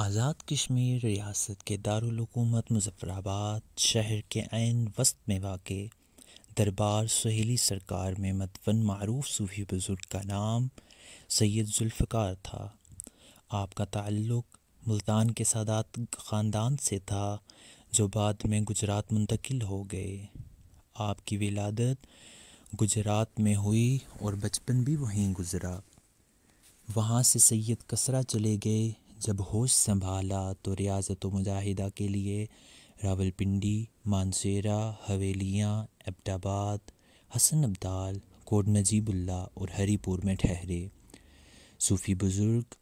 आज़ाद कश्मीर रियासत के दारकूमत मुजफ़राबाद शहर के आन वस्त में वाक़ दरबार सहेली सरकार में मतवन मरूफ सूफी बुज़ुर्ग का नाम सैयद जुल्फ़कार था आपका ताल्लुक़ मुल्तान के सादात ख़ानदान से था जो बाद में गुजरात मुंतकिल हो गए आपकी विलादत गुजरात में हुई और बचपन भी वहीं गुज़रा वहाँ से सैयद कसरा चले गए जब होश संभाला तो व मुजाहिदा के लिए रावलपिंडी मानसेरा हवेलियाँ एबटाबाद हसन अब्दाल कोट नजीबुल्ला और हरीपुर में ठहरे सूफ़ी बुज़ुर्ग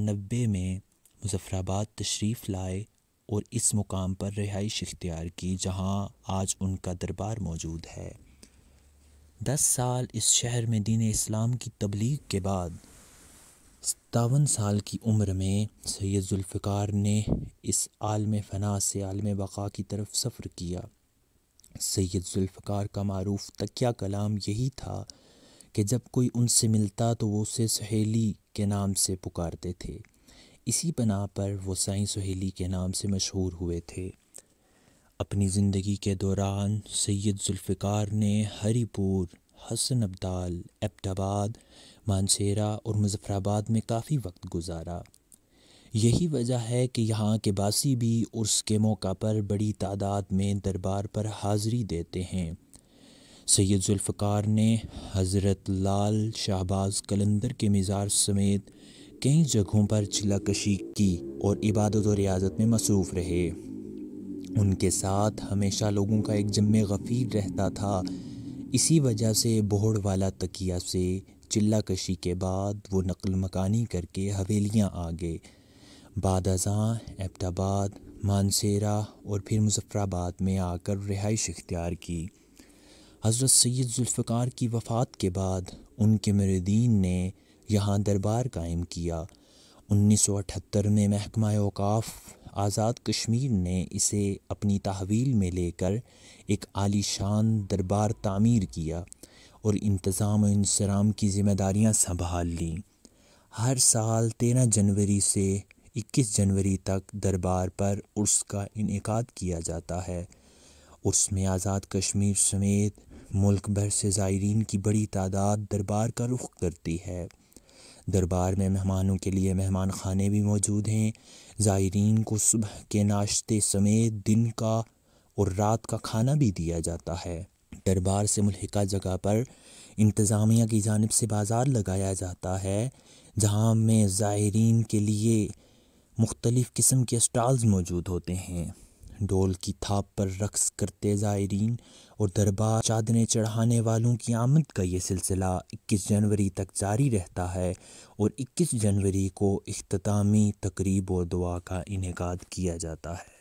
नब्बे में मुजफ़राबाद तशरीफ़ लाए और इस मुकाम पर रिहाइश इख्तियार की जहां आज उनका दरबार मौजूद है दस साल इस शहर में दीन इस्लाम की तबलीग के बाद सत्तावन साल की उम्र में सैयद ज़ुल्फ़िकार ने इस आलम फ़ना से आलम बक़ा की तरफ सफ़र किया सैयद ज़ुल्फ़िकार का मरूफ़ तकिया कलाम यही था कि जब कोई उनसे मिलता तो वो उसे सहेली के नाम से पुकारते थे इसी बना पर वो साईं सहेली के नाम से मशहूर हुए थे अपनी ज़िंदगी के दौरान सैयद ज़ुल्फ़िकार ने हरीपुर हसन अब्दाल एबटाबाद मानसेरा और मुजफ्फराबाद में काफ़ी वक्त गुजारा यही वजह है कि यहाँ के बासी भी उर्स के मौका पर बड़ी तादाद में दरबार पर हाज़री देते हैं सैयद जुल्फ़कार ने हज़रत लाल शाहबाज कलंदर के मज़ार समेत कई जगहों पर चिलाकशी की और इबादत और रियाजत में मसरूफ़ रहे उनके साथ हमेशा लोगों का एक जमे गफ़ीर रहता था इसी वजह से बोहड़ वाला तकिया से चिल्ला कशी के बाद वो नकल मकानी करके हवेलियाँ आ गए बाद अजां एबटाबाद मानसेरा और फिर मुजफ़राबाद में आकर रिहाइश इख्तियार की हज़रत सैद जुल्फ़ार की वफ़ात के बाद उनके मरदीन ने यहाँ दरबार कायम किया उन्नीस सौ अठहत्तर में महकमा अवकाफ़ आज़ाद कश्मीर ने इसे अपनी तहवील में लेकर एक आलीशान दरबार तामीर किया और इंतज़ाम इंसराम की ज़िम्मेदारियां संभाल लीं हर साल तेरह जनवरी से इक्कीस जनवरी तक दरबार पर उर्स का इनका किया जाता है उर्स में आज़ाद कश्मीर समेत मुल्क भर से ज़ायरीन की बड़ी तादाद दरबार का रुख करती है दरबार में मेहमानों के लिए मेहमान खाने भी मौजूद हैं ज़ायरीन को सुबह के नाश्ते समेत दिन का और रात का खाना भी दिया जाता है दरबार से मुलहिका जगह पर इंतज़ामिया की जानब से बाज़ार लगाया जाता है जहाँ में ज़ायरीन के लिए मुख्तलिफ़ किस्म के स्टॉल्स मौजूद होते हैं ढोल की थाप पर रक्स करते ज़ायरीन और दरबार चादरें चढ़ाने वालों की आमद का ये सिलसिला 21 जनवरी तक जारी रहता है और 21 जनवरी को अख्तामी तकरीब और दुआ का इनका किया जाता है